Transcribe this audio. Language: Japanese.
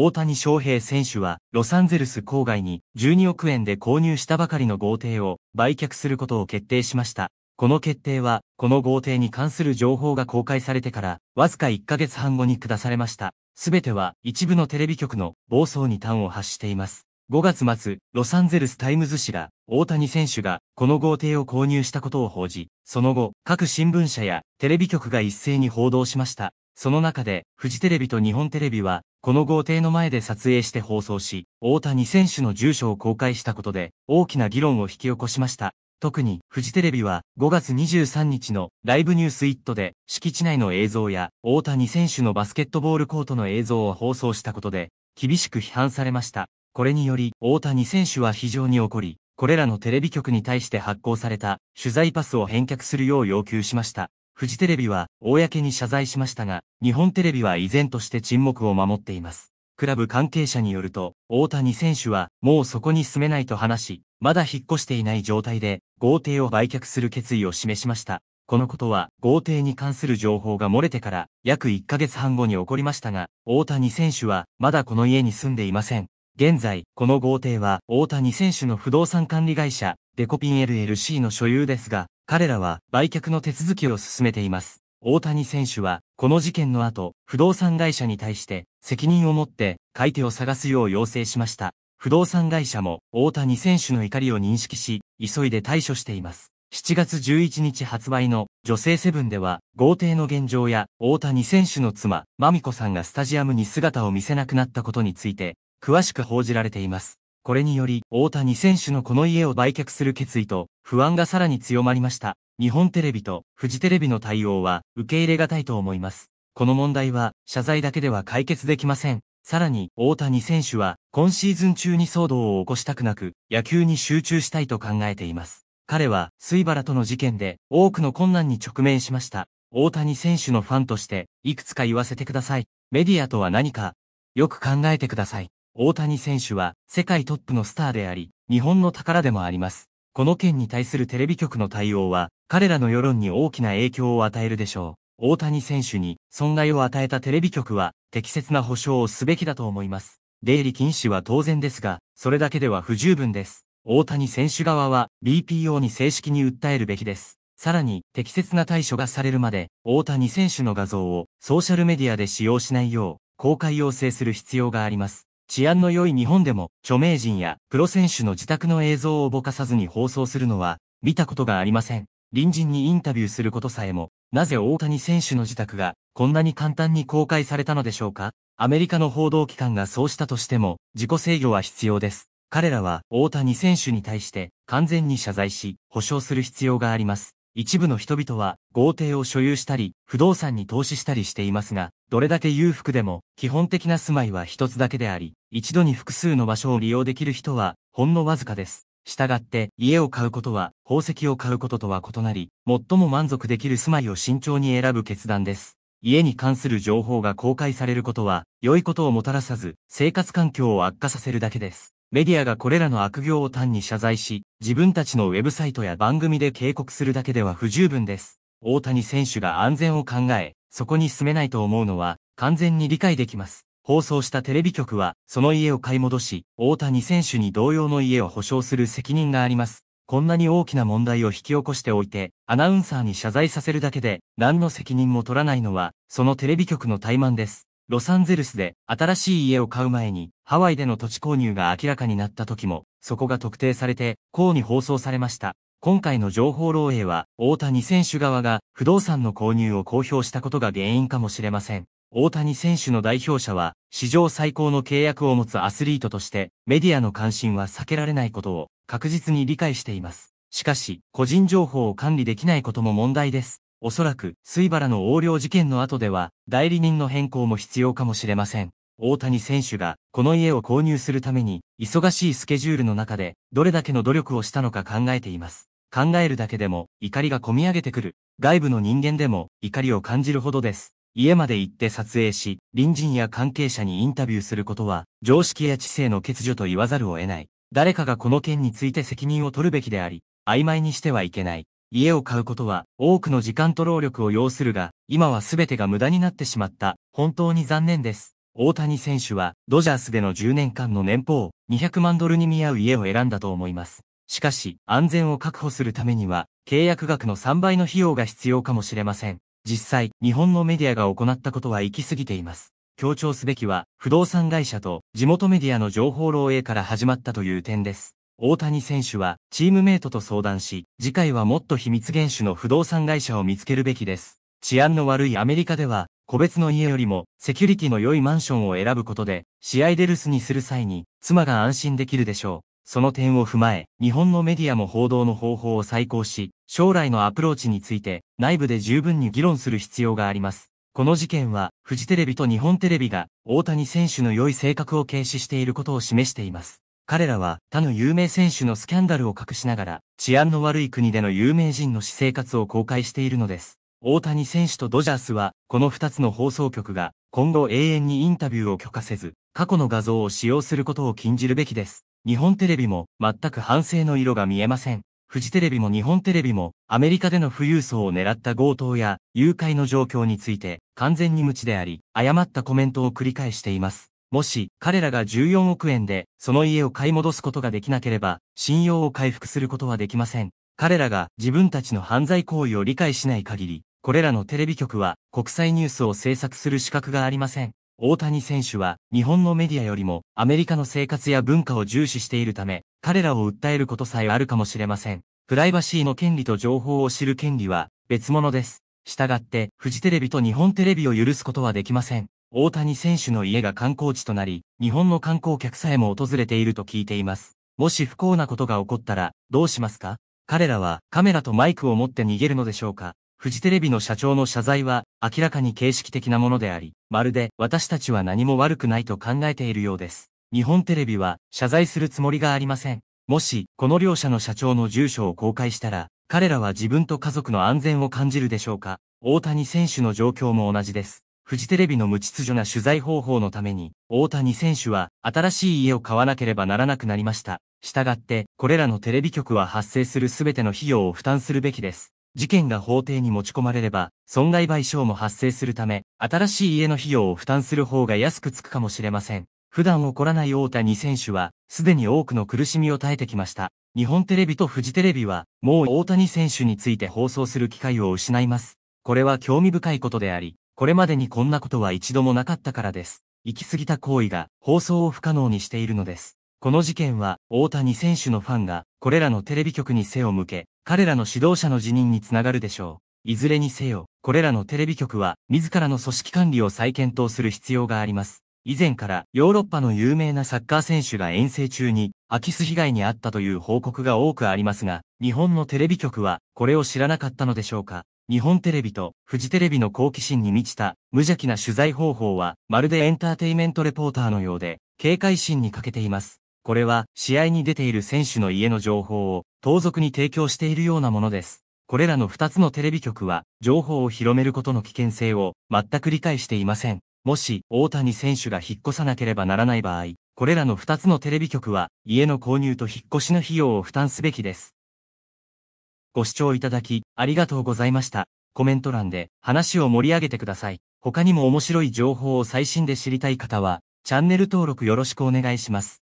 大谷翔平選手は、ロサンゼルス郊外に12億円で購入したばかりの豪邸を売却することを決定しました。この決定は、この豪邸に関する情報が公開されてから、わずか1ヶ月半後に下されました。すべては、一部のテレビ局の暴走に端を発しています。5月末、ロサンゼルスタイムズ紙が、大谷選手が、この豪邸を購入したことを報じ、その後、各新聞社やテレビ局が一斉に報道しました。その中で、フジテレビと日本テレビは、この豪邸の前で撮影して放送し、大谷選手の住所を公開したことで、大きな議論を引き起こしました。特に、フジテレビは、5月23日のライブニュースイットで、敷地内の映像や、大谷選手のバスケットボールコートの映像を放送したことで、厳しく批判されました。これにより、大谷選手は非常に怒り、これらのテレビ局に対して発行された取材パスを返却するよう要求しました。フジテレビは公に謝罪しましたが、日本テレビは依然として沈黙を守っています。クラブ関係者によると、大谷選手はもうそこに住めないと話し、まだ引っ越していない状態で、豪邸を売却する決意を示しました。このことは、豪邸に関する情報が漏れてから、約1ヶ月半後に起こりましたが、大谷選手は、まだこの家に住んでいません。現在、この豪邸は、大谷選手の不動産管理会社、デコピン LLC の所有ですが、彼らは売却の手続きを進めています。大谷選手は、この事件の後、不動産会社に対して責任を持って買い手を探すよう要請しました。不動産会社も大谷選手の怒りを認識し、急いで対処しています。7月11日発売の女性セブンでは豪邸の現状や大谷選手の妻、マミコさんがスタジアムに姿を見せなくなったことについて詳しく報じられています。これにより大谷選手のこの家を売却する決意と不安がさらに強まりました。日本テレビとフジテレビの対応は受け入れがたいと思います。この問題は謝罪だけでは解決できません。さらに、大谷選手は今シーズン中に騒動を起こしたくなく、野球に集中したいと考えています。彼は、水原との事件で多くの困難に直面しました。大谷選手のファンとして、いくつか言わせてください。メディアとは何か、よく考えてください。大谷選手は世界トップのスターであり、日本の宝でもあります。この件に対するテレビ局の対応は、彼らの世論に大きな影響を与えるでしょう。大谷選手に損害を与えたテレビ局は、適切な保障をすべきだと思います。出入り禁止は当然ですが、それだけでは不十分です。大谷選手側は BPO に正式に訴えるべきです。さらに、適切な対処がされるまで、大谷選手の画像をソーシャルメディアで使用しないよう、公開要請する必要があります。治安の良い日本でも、著名人やプロ選手の自宅の映像をぼかさずに放送するのは、見たことがありません。隣人にインタビューすることさえも、なぜ大谷選手の自宅が、こんなに簡単に公開されたのでしょうかアメリカの報道機関がそうしたとしても、自己制御は必要です。彼らは、大谷選手に対して、完全に謝罪し、保証する必要があります。一部の人々は豪邸を所有したり、不動産に投資したりしていますが、どれだけ裕福でも基本的な住まいは一つだけであり、一度に複数の場所を利用できる人は、ほんのわずかです。したがって、家を買うことは、宝石を買うこととは異なり、最も満足できる住まいを慎重に選ぶ決断です。家に関する情報が公開されることは、良いことをもたらさず、生活環境を悪化させるだけです。メディアがこれらの悪行を単に謝罪し、自分たちのウェブサイトや番組で警告するだけでは不十分です。大谷選手が安全を考え、そこに進めないと思うのは、完全に理解できます。放送したテレビ局は、その家を買い戻し、大谷選手に同様の家を保証する責任があります。こんなに大きな問題を引き起こしておいて、アナウンサーに謝罪させるだけで、何の責任も取らないのは、そのテレビ局の怠慢です。ロサンゼルスで新しい家を買う前に、ハワイでの土地購入が明らかになった時も、そこが特定されて、こうに放送されました。今回の情報漏洩は、大谷選手側が不動産の購入を公表したことが原因かもしれません。大谷選手の代表者は、史上最高の契約を持つアスリートとして、メディアの関心は避けられないことを確実に理解しています。しかし、個人情報を管理できないことも問題です。おそらく、水原の横領事件の後では、代理人の変更も必要かもしれません。大谷選手が、この家を購入するために、忙しいスケジュールの中で、どれだけの努力をしたのか考えています。考えるだけでも、怒りがこみ上げてくる。外部の人間でも、怒りを感じるほどです。家まで行って撮影し、隣人や関係者にインタビューすることは、常識や知性の欠如と言わざるを得ない。誰かがこの件について責任を取るべきであり、曖昧にしてはいけない。家を買うことは、多くの時間と労力を要するが、今は全てが無駄になってしまった。本当に残念です。大谷選手は、ドジャースでの10年間の年俸、200万ドルに見合う家を選んだと思います。しかし、安全を確保するためには、契約額の3倍の費用が必要かもしれません。実際、日本のメディアが行ったことは行き過ぎています。強調すべきは、不動産会社と地元メディアの情報漏洩から始まったという点です。大谷選手は、チームメイトと相談し、次回はもっと秘密厳守の不動産会社を見つけるべきです。治安の悪いアメリカでは、個別の家よりも、セキュリティの良いマンションを選ぶことで、試合で留守にする際に、妻が安心できるでしょう。その点を踏まえ、日本のメディアも報道の方法を再考し、将来のアプローチについて内部で十分に議論する必要があります。この事件は、フジテレビと日本テレビが、大谷選手の良い性格を軽視していることを示しています。彼らは他の有名選手のスキャンダルを隠しながら、治安の悪い国での有名人の私生活を公開しているのです。大谷選手とドジャースは、この2つの放送局が、今後永遠にインタビューを許可せず、過去の画像を使用することを禁じるべきです。日本テレビも全く反省の色が見えません。フジテレビも日本テレビもアメリカでの富裕層を狙った強盗や誘拐の状況について完全に無知であり、誤ったコメントを繰り返しています。もし彼らが14億円でその家を買い戻すことができなければ信用を回復することはできません。彼らが自分たちの犯罪行為を理解しない限り、これらのテレビ局は国際ニュースを制作する資格がありません。大谷選手は日本のメディアよりもアメリカの生活や文化を重視しているため、彼らを訴えることさえあるかもしれません。プライバシーの権利と情報を知る権利は別物です。したがって、フジテレビと日本テレビを許すことはできません。大谷選手の家が観光地となり、日本の観光客さえも訪れていると聞いています。もし不幸なことが起こったら、どうしますか彼らはカメラとマイクを持って逃げるのでしょうかフジテレビの社長の謝罪は明らかに形式的なものであり、まるで私たちは何も悪くないと考えているようです。日本テレビは謝罪するつもりがありません。もし、この両者の社長の住所を公開したら、彼らは自分と家族の安全を感じるでしょうか。大谷選手の状況も同じです。フジテレビの無秩序な取材方法のために、大谷選手は新しい家を買わなければならなくなりました。したがって、これらのテレビ局は発生するすべての費用を負担するべきです。事件が法廷に持ち込まれれば、損害賠償も発生するため、新しい家の費用を負担する方が安くつくかもしれません。普段起こらない大谷選手は、すでに多くの苦しみを耐えてきました。日本テレビとフジテレビは、もう大谷選手について放送する機会を失います。これは興味深いことであり、これまでにこんなことは一度もなかったからです。行き過ぎた行為が放送を不可能にしているのです。この事件は、大谷選手のファンが、これらのテレビ局に背を向け、彼らの指導者の辞任につながるでしょう。いずれにせよ、これらのテレビ局は、自らの組織管理を再検討する必要があります。以前からヨーロッパの有名なサッカー選手が遠征中に空き巣被害に遭ったという報告が多くありますが、日本のテレビ局はこれを知らなかったのでしょうか。日本テレビとフジテレビの好奇心に満ちた無邪気な取材方法はまるでエンターテイメントレポーターのようで警戒心に欠けています。これは試合に出ている選手の家の情報を盗賊に提供しているようなものです。これらの2つのテレビ局は情報を広めることの危険性を全く理解していません。もし大谷選手が引っ越さなければならない場合、これらの2つのテレビ局は家の購入と引っ越しの費用を負担すべきです。ご視聴いただきありがとうございました。コメント欄で話を盛り上げてください。他にも面白い情報を最新で知りたい方はチャンネル登録よろしくお願いします。